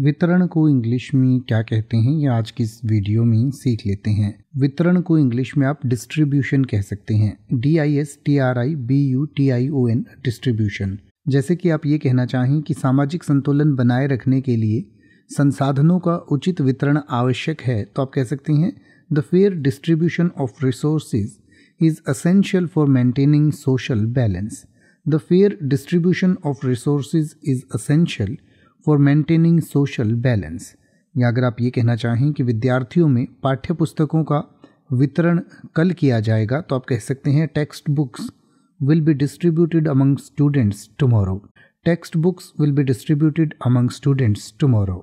वितरण को इंग्लिश में क्या कहते हैं ये आज की इस वीडियो में सीख लेते हैं वितरण को इंग्लिश में आप डिस्ट्रीब्यूशन कह सकते हैं D I S T R I B U T I O N distribution जैसे कि आप ये कहना चाहें कि सामाजिक संतुलन बनाए रखने के लिए संसाधनों का उचित वितरण आवश्यक है तो आप कह सकते हैं the fair distribution of resources is essential for maintaining social balance the fair distribution of resources is essential for maintaining social balance या अगर आप ये कहना चाहें कि विद्यार्थियों में पाठ्य पुस्तकों का वितरण कल किया जाएगा तो आप कह सकते हैं text books will be distributed among students tomorrow text books will be distributed among students tomorrow